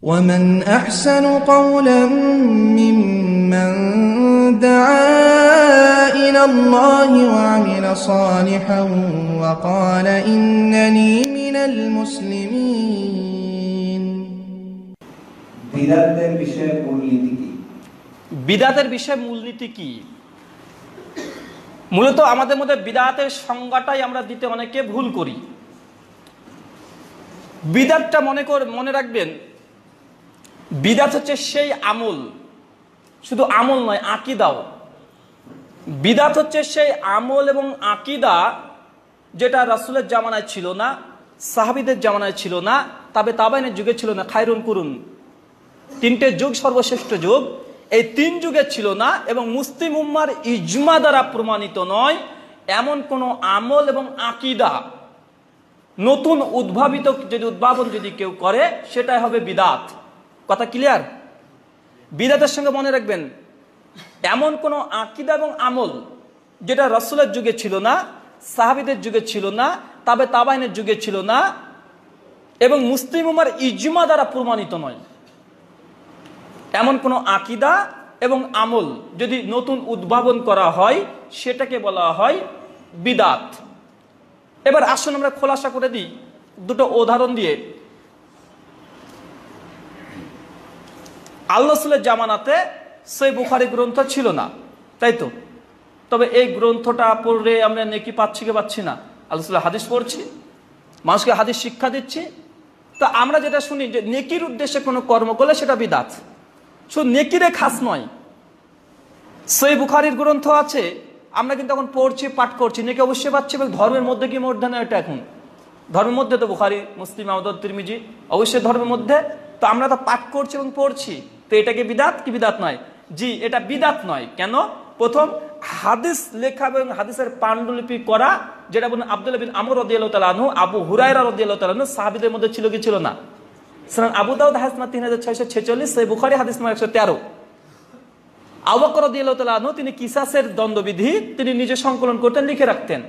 ومن أحسن قولا ممن دعا إلى الله وعمل صالحا وقال إنني من المسلمين বিদাতের বিষয়ে মূলনীতি কি মূলত আমাদের মধ্যে বিদাতের সংজ্ঞাটাই আমরা দিতে অনেকে ভুল করি বিদাতটা মনে কর মনে রাখবেন বিদাত হচ্ছে সেই আমল শুধু আমল নয় আকিদাও বিদাত হচ্ছে সেই আমল এবং আকিদা যেটা রাসুলের জামানায় ছিল না সাহাবিদের জামানায় ছিল না তবে তাবাইনের যুগে ছিল না খায়রুন করুন তিনটে যুগ সর্বশ্রেষ্ঠ যুগ এই তিন যুগে ছিল না এবং মুসলিম উম্মার ইজমা দ্বারা প্রমাণিত নয় এমন কোনো আমল এবং আকিদা নতুন উদ্ভাবিত যদি উদ্ভাবন যদি কেউ করে সেটাই হবে বিদাত কথা ক্লিয়ার বিদাতের সঙ্গে মনে রাখবেন এমন কোনো আকিদা এবং আমল যেটা রসুলের যুগে ছিল না সাহাবিদের যুগে ছিল না তবে তাবাইনের যুগে ছিল না এবং মুসলিম উমার ইজমা দ্বারা প্রমাণিত নয় এমন কোনো আকিদা এবং আমল যদি নতুন উদ্ভাবন করা হয় সেটাকে বলা হয় বিদাত এবার আসুন আমরা খোলাসা করে দিই দুটো উদাহরণ দিয়ে আল্লাহ রসুলের জামানাতে সেই বুখারি গ্রন্থ ছিল না তাই তো তবে এই গ্রন্থটা পড়লে আমরা নেকি পাচ্ছি কি পাচ্ছি না আল্লাহ হাদিস পড়ছি মানুষকে হাদিস শিক্ষা দিচ্ছি তো আমরা যেটা শুনি যে নেকির উদ্দেশ্যে কোনো কর্ম করলে সেটা বিদাত শুধু নেকিরে খাস নয় সেই বুখারির গ্রন্থ আছে আমরা কিন্তু এখন পড়ছি পাঠ করছি নেকি অবশ্যই পাচ্ছি এবং ধর্মের মধ্যে কি মর্ধে না এটা এখন ধর্মের মধ্যে তো বুখারি মুসলিম আহমদ তিরমিজি অবশ্যই ধর্মের মধ্যে তো আমরা তো পাঠ করছি এবং পড়ছি তো এটা কি বিদাত কি বিদাত নয় জি এটা বিদাত নয় কেন প্রথম হাদিস লেখা এবং হাদিসের পাণ্ডুলিপি করা যেটা বলুন আবদুল্লাহ বিন আমর রদিয়ালু আবু হুরাইরা রদিয়ালু সাহাবিদের মধ্যে ছিল কি ছিল না সালান আবু দাউদ হাদিস তিন হাজার ছয়শো ছেচল্লিশ সেই বুখারি হাদিস নম্বর একশো তেরো আবাকর রদিয়ালু তিনি কিসাসের দ্বন্দ্ববিধি তিনি নিজে সংকলন করতেন লিখে রাখতেন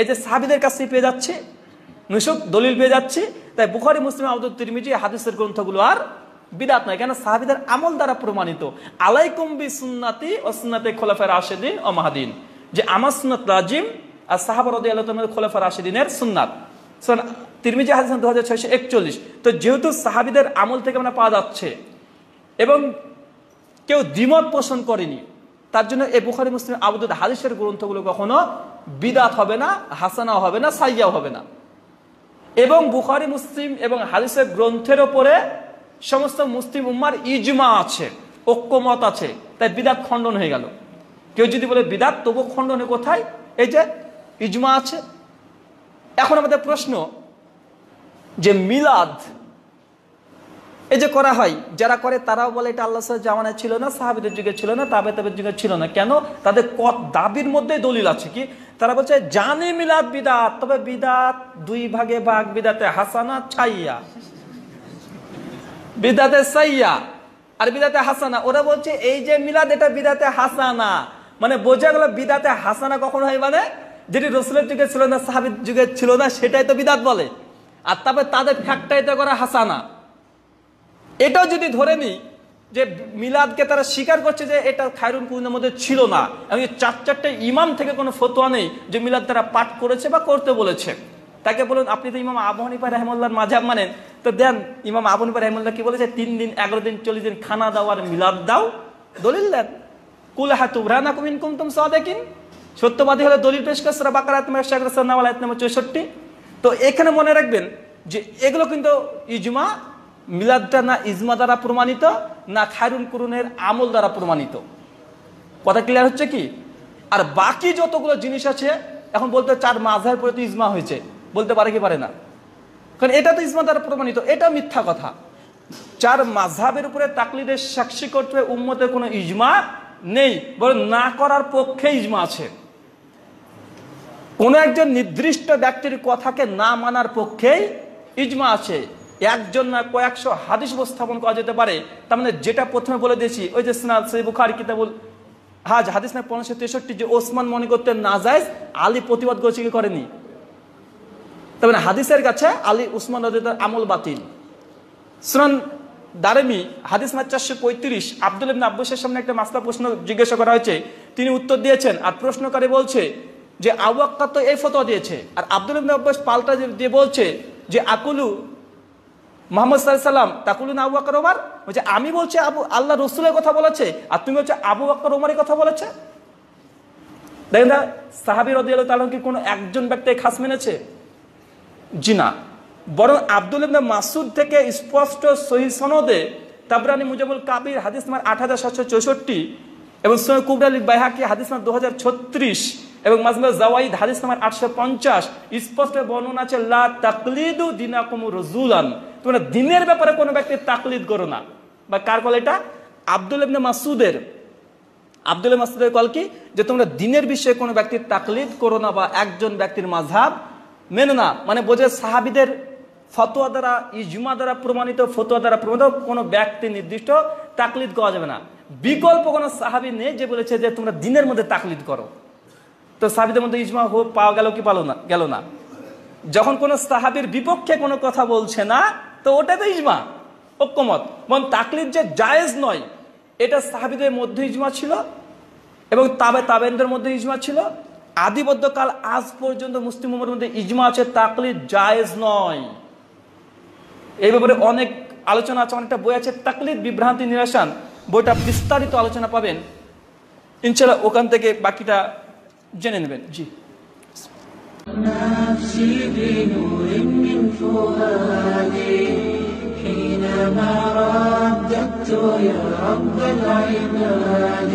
এই যে সাহাবিদের কাছে পেয়ে যাচ্ছে নুসুক দলিল পেয়ে যাচ্ছে তাই বুখারি মুসলিম আবদুল তিরমিজি হাদিসের গ্রন্থগুলো আর বিদাত নয় কেন সাহাবিদের আমল দ্বারা প্রমাণিত আলাইকুম বি সুন্নাতি ও সুন্নাতে খোলাফের আশেদিন ও মাহাদিন যে আমার সুন্নাত রাজিম আর সাহাবর খোলাফার আশেদিনের সুন্নাত তিরমিজি হাসান দু হাজার ছয়শো একচল্লিশ তো যেহেতু সাহাবিদের আমল থেকে মানে পাওয়া যাচ্ছে এবং কেউ দ্বিমত পোষণ করেনি তার জন্য এই বুখারি মুসলিম আবুদুদ হাদিসের গ্রন্থগুলো কখনো বিদাত হবে না হাসানাও হবে না সাইয়াও হবে না এবং বুখারি মুসলিম এবং হাদিসের গ্রন্থের ওপরে সমস্ত মুসলিম উম্মার ইজমা আছে ঐক্যমত আছে তাই বিদাত খণ্ডন হয়ে গেল কেউ যদি বলে বিদাত তবু খণ্ডনে কোথায় এই যে ইজমা আছে এখন আমাদের প্রশ্ন যে মিলাদ এই যে করা হয় যারা করে তারাও বলে এটা আল্লাহ জামানায় ছিল না সাহাবিদের যুগে ছিল না তাবে তাবের যুগে ছিল না কেন তাদের কত দাবির মধ্যে দলিল আছে কি তারা বলছে জানে মিলাদ বিদাত তবে বিদাত দুই ভাগে ভাগ বিদাতে হাসানা ছাইয়া বিদাতে সাইয়া আর বিদাতে হাসানা ওরা বলছে এই যে মিলাদ এটা বিদাতে হাসানা মানে বোঝা গেল বিদাতে হাসানা কখন হয় মানে যেটি রসুলের যুগে ছিল না সাহাবির যুগে ছিল না সেটাই তো বিদাত বলে আর তারপরে তাদের তো করা হাসানা এটাও যদি ধরে নিই যে মিলাদকে তারা স্বীকার করছে যে এটা খায়রুল কুরুনের মধ্যে ছিল না এবং চার চারটে ইমাম থেকে কোনো ফতোয়া নেই যে মিলাদ তারা পাঠ করেছে বা করতে বলেছে তাকে বলুন আপনি তো ইমাম আবহানিপা রহমুল্লাহর মাঝাব মানেন তো দেন ইমাম আবুন রহমুল্লাহ কি বলেছে তিন দিন এগারো দিন চল্লিশ দিন খানা দাওয়ার মিলাদ দাও দলিল দেন কুল হা তুবরানা কুমিন কুমতুম সাদেকিন সত্যবাদী হলে দলিল পেশ করছে বাকার আত্মা আত্মা চৌষট্টি তো এখানে মনে রাখবেন যে এগুলো কিন্তু ইজমা মিলাদটা না ইজমা দ্বারা প্রমাণিত না খায়রুন কুরুনের আমল দ্বারা প্রমাণিত কথা ক্লিয়ার হচ্ছে কি আর বাকি যতগুলো জিনিস আছে এখন বলতে চার মাঝের পরে তো ইজমা হয়েছে বলতে পারে কি পারে না কারণ এটা তো ইসমা দ্বারা প্রমাণিত এটা মিথ্যা কথা চার মাঝহাবের উপরে তাকলিদের সাক্ষী করতে উম্মতে কোনো ইজমা নেই বরং না করার পক্ষে ইজমা আছে কোনো একজন নির্দিষ্ট ব্যক্তির কথাকে না মানার পক্ষেই ইজমা আছে একজন না কয়েকশো হাদিস উপস্থাপন করা যেতে পারে তার মানে যেটা প্রথমে বলে দিয়েছি ওই যে সিনা সেই বুখারি কিতাবুল হাজ হাদিস না পনেরোশো তেষট্টি যে ওসমান মনে করতে না যায় আলী প্রতিবাদ করেছে করেনি তবে মানে হাদিসের কাছে আলী উসমান রাজিদার আমল বাতিল সুনান দারেমি হাদিস মাত চারশো পঁয়ত্রিশ আব্দুল ইবনা আব্বাসের সামনে একটা মাসলা প্রশ্ন জিজ্ঞাসা করা হয়েছে তিনি উত্তর দিয়েছেন আর প্রশ্নকারী বলছে যে আওয়াক্কা তো এই ফতোয়া দিয়েছে আর আব্দুল ইবনা আব্বাস পাল্টা দিয়ে বলছে যে আকুলু মোহাম্মদ সাল্লাম তাকুলু আবু আকার ওমার বলছে আমি বলছি আবু আল্লাহ রসুলের কথা বলেছে আর তুমি হচ্ছে আবু আক্কর ওমারের কথা বলেছে দেখেন দা সাহাবি রদি আল্লাহ কোনো একজন ব্যক্তি খাস মেনেছে জিনা বরং আব্দুল ইবনে মাসুদ থেকে স্পষ্ট সহি সনদে তাবরানি মুজাবুল কাবির হাদিস নাম্বার আট হাজার সাতশো চৌষট্টি এবং সৈয়দ কুবরাল বাইহাকি হাদিস নাম্বার দু হাজার ছত্রিশ এবং মাজমা জাওয়াইদ হাদিস নাম্বার আটশো পঞ্চাশ স্পষ্ট বর্ণনা আছে লা তাকলিদু দিনাকুম রুজুলান তোমরা দিনের ব্যাপারে কোনো ব্যক্তি তাকলিদ করো না বা কার কল এটা আব্দুল ইবনে মাসুদের আব্দুল মাসুদের কল কি যে তোমরা দিনের বিষয়ে কোনো ব্যক্তির তাকলিদ করো না বা একজন ব্যক্তির মাঝহাব মেনে না মানে বোঝে সাহাবিদের ফতোয়া দ্বারা ইজমা দ্বারা প্রমাণিত ফতোয়া দ্বারা প্রমাণিত কোনো ব্যক্তি নির্দিষ্ট তাকলিদ করা যাবে না বিকল্প কোনো সাহাবি নেই যে বলেছে যে তোমরা দিনের মধ্যে তাকলিদ করো তো সাহাবিদের মধ্যে ইজমা পাওয়া গেল কি পালো না গেল না যখন কোনো সাহাবির বিপক্ষে কোনো কথা বলছে না তো ওটা তো ইজমা ঐক্যমত বরং তাকলিদ যে জায়েজ নয় এটা সাহাবিদের মধ্যে ইজমা ছিল এবং তাবে তাবেনদের মধ্যে ইজমা ছিল আদিবদ্ধকাল আজ পর্যন্ত মুসলিম উম্মের মধ্যে ইজমা আছে তাকলিদ জায়েজ নয় এই ব্যাপারে অনেক আলোচনা আছে অনেকটা বই আছে তাকলিদ বিভ্রান্তি নিরাসান বইটা বিস্তারিত আলোচনা পাবেন ইনশাল্লাহ ওখান থেকে বাকিটা জেনে নেবেন জি حينما رددت يا رب العباد